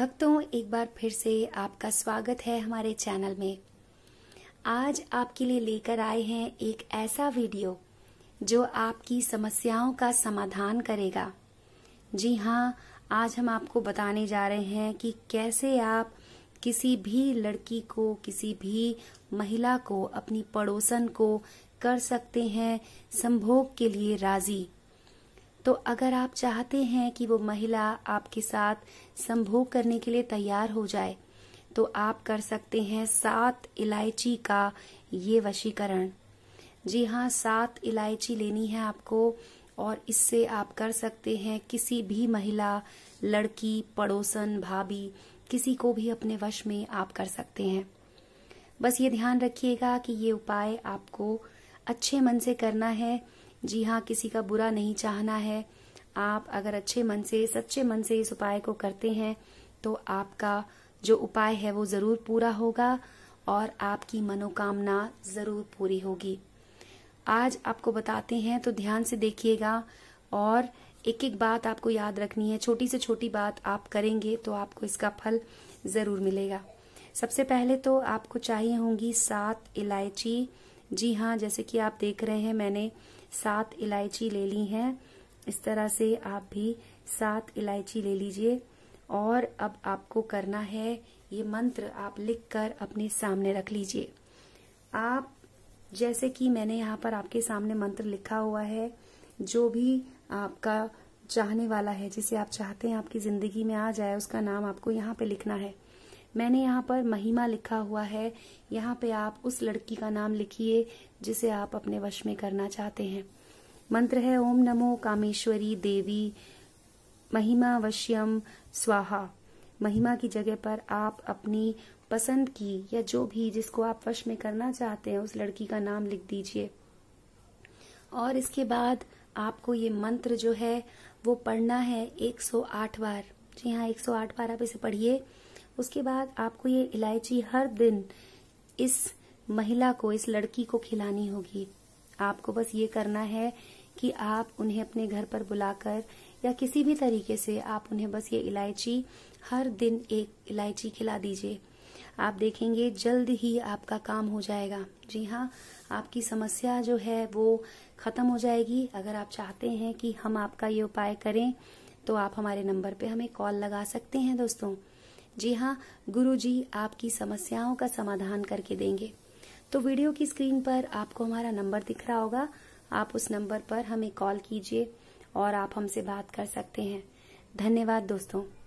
भक्तों एक बार फिर से आपका स्वागत है हमारे चैनल में आज आपके लिए लेकर आए हैं एक ऐसा वीडियो जो आपकी समस्याओं का समाधान करेगा जी हाँ आज हम आपको बताने जा रहे हैं कि कैसे आप किसी भी लड़की को किसी भी महिला को अपनी पड़ोसन को कर सकते हैं संभोग के लिए राजी तो अगर आप चाहते हैं कि वो महिला आपके साथ संभोग करने के लिए तैयार हो जाए तो आप कर सकते हैं सात इलायची का ये वशीकरण जी हाँ सात इलायची लेनी है आपको और इससे आप कर सकते हैं किसी भी महिला लड़की पड़ोसन भाभी किसी को भी अपने वश में आप कर सकते हैं बस ये ध्यान रखिएगा कि ये उपाय आपको अच्छे मन से करना है जी हाँ किसी का बुरा नहीं चाहना है आप अगर अच्छे मन से सच्चे मन से इस उपाय को करते हैं तो आपका जो उपाय है वो जरूर पूरा होगा और आपकी मनोकामना जरूर पूरी होगी आज आपको बताते हैं तो ध्यान से देखिएगा और एक एक बात आपको याद रखनी है छोटी से छोटी बात आप करेंगे तो आपको इसका फल ज़रूर मिलेगा सबसे पहले तो आपको चाहिए होंगी सात इलायची जी हाँ जैसे कि आप देख रहे हैं मैंने सात इलायची ले ली हैं इस तरह से आप भी सात इलायची ले लीजिए और अब आपको करना है ये मंत्र आप लिखकर अपने सामने रख लीजिए आप जैसे कि मैंने यहाँ पर आपके सामने मंत्र लिखा हुआ है जो भी आपका चाहने वाला है जिसे आप चाहते हैं आपकी जिंदगी में आ जाए उसका नाम आपको यहाँ पे लिखना है मैंने यहाँ पर महिमा लिखा हुआ है यहाँ पे आप उस लड़की का नाम लिखिए जिसे आप अपने वश में करना चाहते हैं मंत्र है ओम नमो कामेश्वरी देवी महिमा वश्यम स्वाहा महिमा की जगह पर आप अपनी पसंद की या जो भी जिसको आप वश में करना चाहते हैं उस लड़की का नाम लिख दीजिए और इसके बाद आपको ये मंत्र जो है वो पढ़ना है 108 बार जी हाँ 108 बार आप इसे पढ़िए उसके बाद आपको ये इलायची हर दिन इस महिला को इस लड़की को खिलानी होगी आपको बस ये करना है कि आप उन्हें अपने घर पर बुलाकर या किसी भी तरीके से आप उन्हें बस ये इलायची हर दिन एक इलायची खिला दीजिए आप देखेंगे जल्द ही आपका काम हो जाएगा जी हाँ आपकी समस्या जो है वो ख़त्म हो जाएगी अगर आप चाहते हैं कि हम आपका ये उपाय करें तो आप हमारे नंबर पे हमें कॉल लगा सकते हैं दोस्तों जी हाँ गुरु जी आपकी समस्याओं का समाधान करके देंगे तो वीडियो की स्क्रीन पर आपको हमारा नंबर दिख रहा होगा आप उस नंबर पर हमें कॉल कीजिए और आप हमसे बात कर सकते हैं धन्यवाद दोस्तों